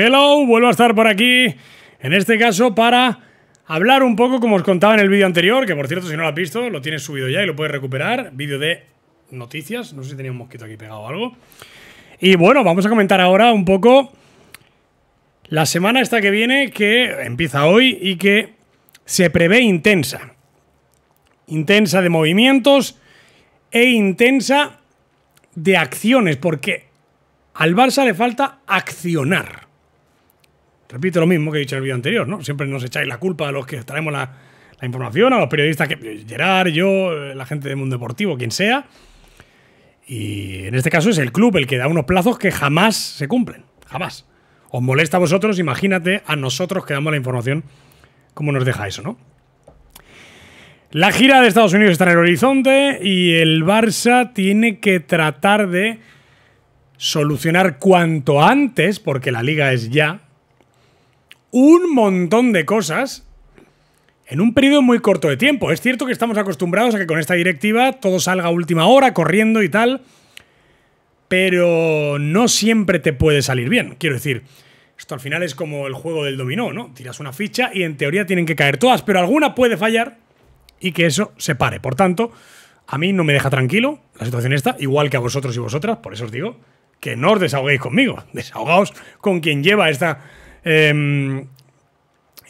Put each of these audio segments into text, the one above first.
Hello, vuelvo a estar por aquí, en este caso para hablar un poco, como os contaba en el vídeo anterior, que por cierto, si no lo has visto, lo tienes subido ya y lo puedes recuperar, vídeo de noticias, no sé si tenía un mosquito aquí pegado o algo. Y bueno, vamos a comentar ahora un poco la semana esta que viene, que empieza hoy y que se prevé intensa. Intensa de movimientos e intensa de acciones, porque al Barça le falta accionar repito lo mismo que he dicho en el vídeo anterior, ¿no? Siempre nos echáis la culpa a los que traemos la, información, a los periodistas que. Eh, Gerard, yo, eh, la gente del mundo deportivo, quien sea. Y en este caso es el club el que da unos plazos que jamás se cumplen. Jamás. Os molesta a vosotros, imagínate a nosotros que damos la información, cómo nos deja eso, ¿no? La gira de Estados Unidos está en el horizonte y el Barça tiene que tratar de solucionar cuanto antes, porque la liga es ya, un montón de cosas en un periodo muy corto de tiempo. Es cierto que estamos acostumbrados a que con esta directiva todo salga a última hora, corriendo y tal, pero no siempre te puede salir bien. Quiero decir, esto al final es como el juego del dominó, ¿no? Tiras una ficha y en teoría tienen que caer todas, pero alguna puede fallar y que eso se pare. Por tanto, a mí no me deja tranquilo la situación esta, igual que a vosotros y vosotras, por eso os digo que no os desahoguéis conmigo, desahogaos con quien lleva esta Em,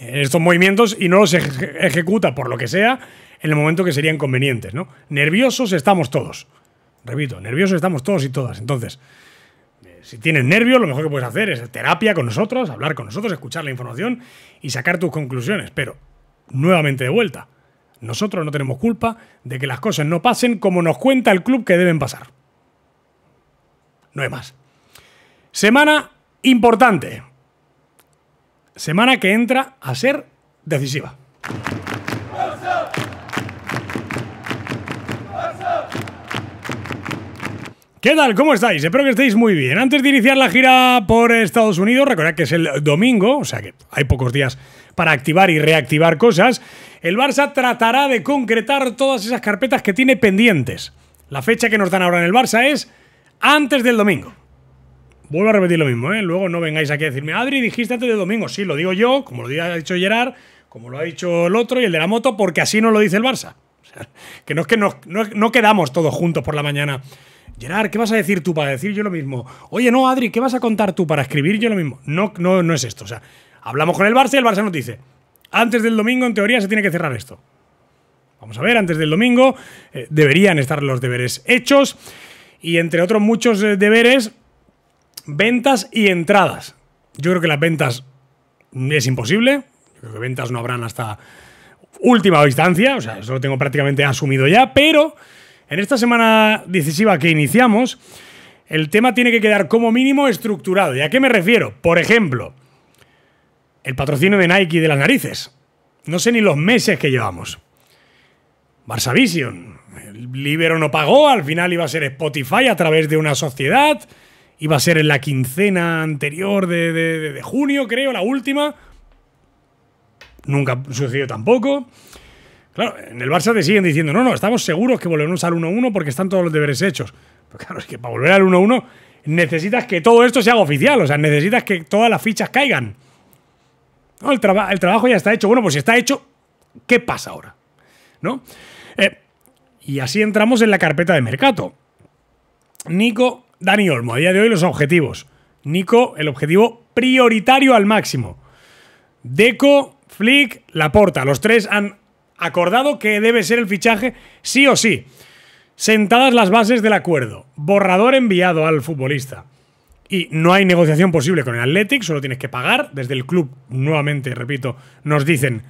estos movimientos y no los ejecuta por lo que sea en el momento que serían convenientes, ¿no? Nerviosos estamos todos. Repito, nerviosos estamos todos y todas. Entonces, eh, si tienes nervios, lo mejor que puedes hacer es terapia con nosotros, hablar con nosotros, escuchar la información y sacar tus conclusiones. Pero, nuevamente de vuelta, nosotros no tenemos culpa de que las cosas no pasen como nos cuenta el club que deben pasar. No hay más. Semana importante semana que entra a ser decisiva. ¿Qué tal? ¿Cómo estáis? Espero que estéis muy bien. Antes de iniciar la gira por Estados Unidos, recordad que es el domingo, o sea que hay pocos días para activar y reactivar cosas. El Barça tratará de concretar todas esas carpetas que tiene pendientes. La fecha que nos dan ahora en el Barça es antes del domingo. Vuelvo a repetir lo mismo, ¿eh? Luego no vengáis aquí a decirme, Adri, dijiste antes de domingo. Sí, lo digo yo, como lo ha dicho Gerard, como lo ha dicho el otro y el de la moto, porque así no lo dice el Barça. que no es que nos, no, quedamos todos juntos por la mañana. Gerard, ¿qué vas a decir tú para decir yo lo mismo? Oye, no, Adri, ¿qué vas a contar tú para escribir yo lo mismo? No, no, no es esto. O sea, hablamos con el Barça y el Barça nos dice, antes del domingo, en teoría, se tiene que cerrar esto. Vamos a ver, antes del domingo eh, deberían estar los deberes hechos y entre otros muchos eh, deberes Ventas y entradas. Yo creo que las ventas es imposible. Yo creo que ventas no habrán hasta última instancia. O sea, eso lo tengo prácticamente asumido ya. Pero en esta semana decisiva que iniciamos, el tema tiene que quedar como mínimo estructurado. ¿Y a qué me refiero? Por ejemplo, el patrocinio de Nike de las narices. No sé ni los meses que llevamos. Barça Vision. El Libero no pagó, al final iba a ser Spotify a través de una sociedad iba a ser en la quincena anterior de, junio, creo, la última. Nunca sucedió tampoco. Claro, en el Barça te siguen diciendo, no, no, estamos seguros que volvemos al 1-1 porque están todos los deberes hechos. Pero claro, es que para volver al 1-1 necesitas que todo esto se haga oficial, o sea, necesitas que todas las fichas caigan. el, el trabajo ya está hecho. Bueno, pues si está hecho, ¿qué pasa ahora? ¿No? Eh, y así entramos en la carpeta de mercado. Nico Dani Olmo, a día de hoy los objetivos. Nico, el objetivo prioritario al máximo. Deco, Flick, Laporta. Los tres han acordado que debe ser el fichaje sí o sí. Sentadas las bases del acuerdo. Borrador enviado al futbolista. Y no hay negociación posible con el Athletic, solo tienes que pagar. Desde el club, nuevamente, repito, nos dicen,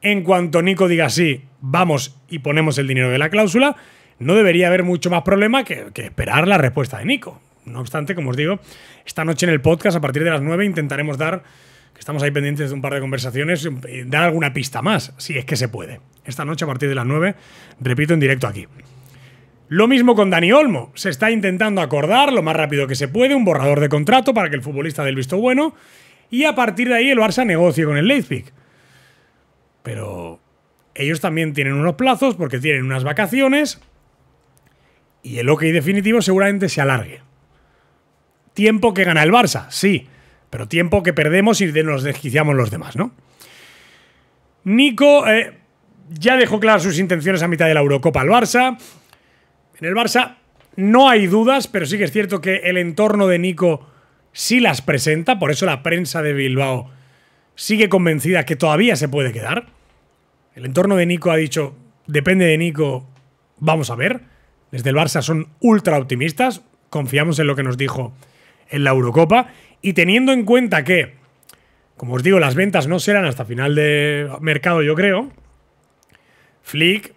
en cuanto Nico diga sí, vamos y ponemos el dinero de la cláusula no debería haber mucho más problema que, esperar la respuesta de Nico. No obstante, como os digo, esta noche en el podcast, a partir de las 9, intentaremos dar, que estamos ahí pendientes de un par de conversaciones, eh, dar alguna pista más, si es que se puede. Esta noche, a partir de las 9, repito, en directo aquí. Lo mismo con Dani Olmo. Se está intentando acordar lo más rápido que se puede un borrador de contrato para que el futbolista dé el visto bueno y a partir de ahí el Barça negocie con el Leipzig. Pero ellos también tienen unos plazos porque tienen unas vacaciones y el ok definitivo seguramente se alargue. Tiempo que gana el Barça, sí, pero tiempo que perdemos y nos desquiciamos los demás, ¿no? Nico eh, ya dejó claras sus intenciones a mitad de la Eurocopa al Barça. En el Barça no hay dudas, pero sí que es cierto que el entorno de Nico sí las presenta, por eso la prensa de Bilbao sigue convencida que todavía se puede quedar. El entorno de Nico ha dicho, depende de Nico, vamos a ver desde el Barça son ultra optimistas, confiamos en lo que nos dijo en la Eurocopa y teniendo en cuenta que, como os digo, las ventas no serán hasta final de mercado, yo creo, Flick,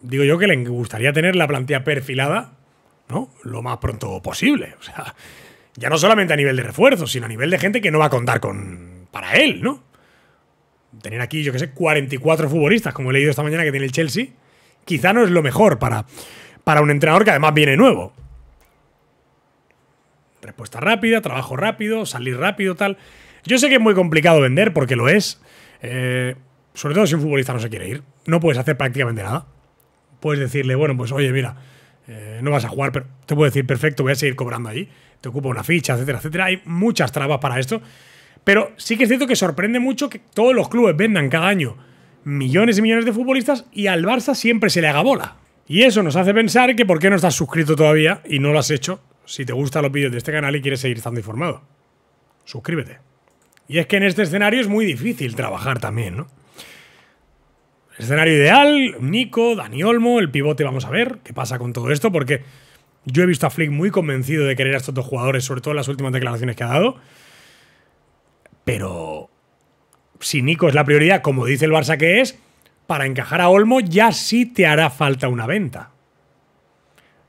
digo yo que le gustaría tener la plantilla perfilada, ¿no? Lo más pronto posible, o sea, ya no solamente a nivel de refuerzos, sino a nivel de gente que no va a contar con para él, ¿no? Tener aquí, yo que sé, 44 futbolistas, como he leído esta mañana que tiene el Chelsea quizá no es lo mejor para, para un entrenador que además viene nuevo. Respuesta rápida, trabajo rápido, salir rápido, tal. Yo sé que es muy complicado vender porque lo es. Eh, sobre todo si un futbolista no se quiere ir. No puedes hacer prácticamente nada. Puedes decirle, bueno, pues oye, mira, eh, no vas a jugar, pero te puedo decir, perfecto, voy a seguir cobrando ahí. Te ocupo una ficha, etcétera, etcétera. Hay muchas trabas para esto. Pero sí que es cierto que sorprende mucho que todos los clubes vendan cada año millones y millones de futbolistas y al Barça siempre se le haga bola. Y eso nos hace pensar que por qué no estás suscrito todavía y no lo has hecho si te gustan los vídeos de este canal y quieres seguir estando informado. Suscríbete. Y es que en este escenario es muy difícil trabajar también, ¿no? Escenario ideal, Nico, Dani Olmo, el pivote, vamos a ver qué pasa con todo esto, porque yo he visto a Flick muy convencido de querer a estos dos jugadores, sobre todo en las últimas declaraciones que ha dado. Pero si Nico es la prioridad, como dice el Barça que es, para encajar a Olmo ya sí te hará falta una venta.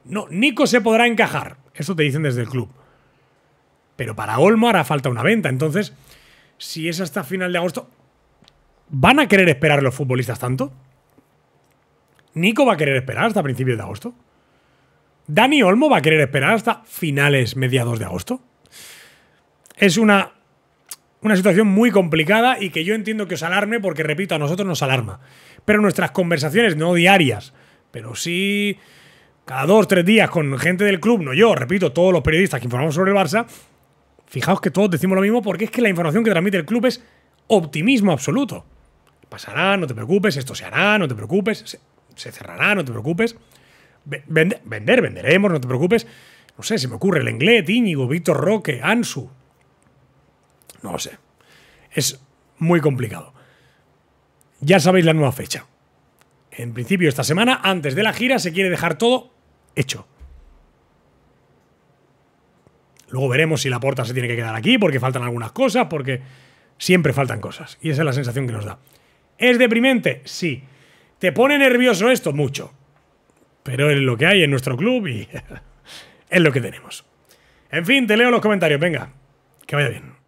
No, Nico se podrá encajar, eso te dicen desde el club. Pero para Olmo hará falta una venta. Entonces, si es hasta final de agosto, ¿van a querer esperar los futbolistas tanto? Nico va a querer esperar hasta principios de agosto. Dani Olmo va a querer esperar hasta finales, mediados de agosto. Es una una situación muy complicada y que yo entiendo que os alarme porque, repito, a nosotros nos alarma. Pero nuestras conversaciones, no diarias, pero sí cada dos, tres días con gente del club, no yo, repito, todos los periodistas que informamos sobre el Barça, fijaos que todos decimos lo mismo porque es que la información que transmite el club es optimismo absoluto. Pasará, no te preocupes, esto se hará, no te preocupes, se, cerrará, no te preocupes. vender, venderemos, no te preocupes. No sé, se me ocurre el inglés, Íñigo, Víctor Roque, Ansu, no lo sé. Es muy complicado. Ya sabéis la nueva fecha. En principio, esta semana, antes de la gira, se quiere dejar todo hecho. Luego veremos si la puerta se tiene que quedar aquí, porque faltan algunas cosas, porque siempre faltan cosas. Y esa es la sensación que nos da. ¿Es deprimente? Sí. ¿Te pone nervioso esto? Mucho. Pero es lo que hay en nuestro club y es lo que tenemos. En fin, te leo los comentarios, venga. Que vaya bien.